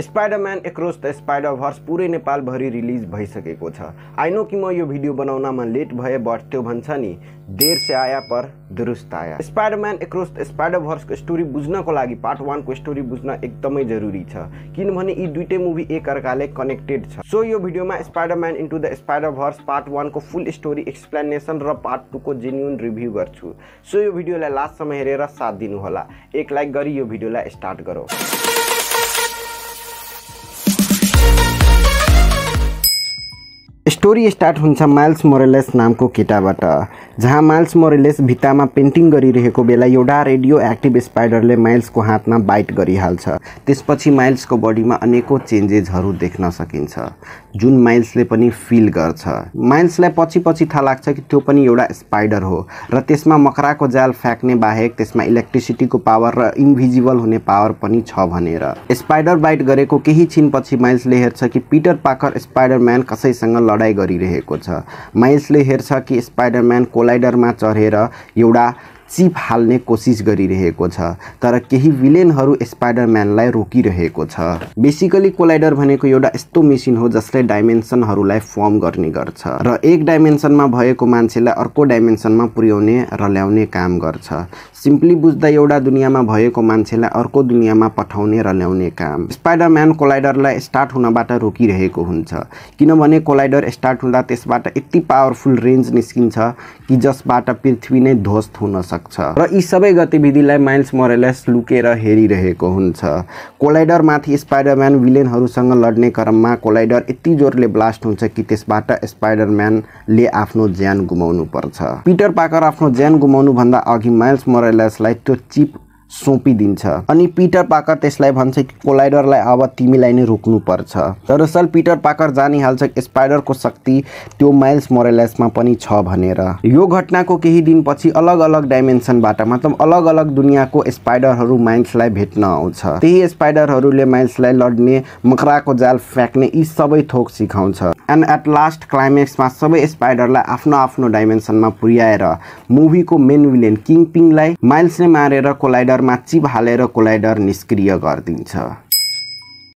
Spider-Man across the Spider Verse पुरै नेपालभरि release भइसकेको छ आइनो कि म यो भिडियो बनाउनमा लेट भए बट त्यो भन्छ नि देर से आया पर दुरुस्त आया स्पाइडरम्यान एक्रोस द स्पाइडर भर्सको स्टोरी बुझ्नको लागि पार्ट वानको स्टोरी बुझ्न एकदमै जरुरी छ किनभने यी दुइटै मुभी एकअर्काले कनेक्टेड छ सो यो भिडियोमा Spiderman into the Spider Verse part वानको फुल स्टोरी एक्सप्लेनेसन र पार्ट टूको जेन्युन रिभ्यू गर्छु सो यो भिडियोलाई लास्टसम्म हेरेर साथ दिनुहोला एक लाइक गरी यो भिडियोलाई स्टार्ट गरौँ स्टोरी स्टार्ट हुन्छ माइल्स मोरेलेस नामको केटाबाट जहाँ माइल्स मोरेलेस भित्तामा पेन्टिङ गरिरहेको बेला एउटा रेडियो एक्टिभ स्पाइडरले माइल्सको हातमा बाइट गरिहाल्छ त्यसपछि माइल्सको बडीमा अनेकौँ चेन्जेसहरू देख्न सकिन्छ जुन माइल्सले पनि फिल गर्छ माइल्सलाई पछि पछि थाहा लाग्छ कि त्यो पनि एउटा स्पाइडर हो र त्यसमा मकराको जाल फ्याँक्ने बाहेक त्यसमा इलेक्ट्रिसिटीको पावर र इन्भिजिबल हुने पावर पनि छ भनेर स्पाइडर बाइट गरेको केही छिनपछि माइल्सले हेर्छ कि पिटर पाकर स्पाइडरम्यान कसैसँग लड लडाइँ गरिरहेको छ माइल्सले हेर्छ कि स्पाइडरम्यान कोलाइडरमा चढेर एउटा चिप हाल्ने कोसिस गरिरहेको छ तर केही विलेनहरू स्पाइडरम्यानलाई रोकिरहेको छ बेसिकली कोलाइडर भनेको एउटा यस्तो मेसिन हो जसले डाइमेन्सनहरूलाई फर्म गर्ने गर्छ र एक डाइमेन्सनमा भएको मान्छेलाई अर्को डाइमेन्सनमा पुर्याउने र ल्याउने काम गर्छ सिम्पली बुझ्दा एउटा दुनियाँमा भएको मान्छेलाई अर्को दुनियाँमा पठाउने र ल्याउने काम स्पाइडरम्यान कोलाइडरलाई स्टार्ट हुनबाट रोकिरहेको हुन्छ किनभने कोलाइडर स्टार्ट हुँदा त्यसबाट यति पावरफुल रेन्ज निस्किन्छ कि जसबाट पृथ्वी नै ध्वस्त हुन सक्छ सक्छ र यी सबै गतिविधिलाई माइल्स मोरेलस लुकेर हेरिरहेको हुन्छ कोलाइडरमाथि स्पाइडरम्यान विलेनहरूसँग लड्ने क्रममा कोलाइडर यति जोरले ब्लास्ट हुन्छ कि त्यसबाट स्पाइडरम्यानले आफ्नो ज्यान गुमाउनु पर्छ पिटर पाकर आफ्नो ज्यान गुमाउनुभन्दा अघि माइल्स मोरेलसलाई त्यो चिप सोपिदिन्छ अनि पिटर पाकर त्यसलाई भन्छ कि कोलाइडरलाई अब तिमीलाई नै रोक्नुपर्छ तर पिटर पाकर जानिहाल्छ स्पाइडरको शक्ति त्यो माइल्स मोरेलेसमा पनि छ भनेर यो घटनाको केही दिनपछि अलग अलग डाइमेन्सनबाट मतलब अलग अलग दुनियाँको स्पाइडरहरू माइल्सलाई भेट्न आउँछ त्यही स्पाइडरहरूले माइल्सलाई लड्ने मकराको जाल फ्याँक्ने यी सबै थोक सिकाउँछ एन्ड एट लास्ट क्लाइमेक्समा सबै स्पाइडरलाई आफ्नो आफ्नो डाइमेन्सनमा पुर्याएर मुभीको मेन विलेन किङ पिङलाई माइल्सले मारेर कोलाइडर कोलाइडरमा भालेर हालेर कोलाइडर निष्क्रिय गरिदिन्छ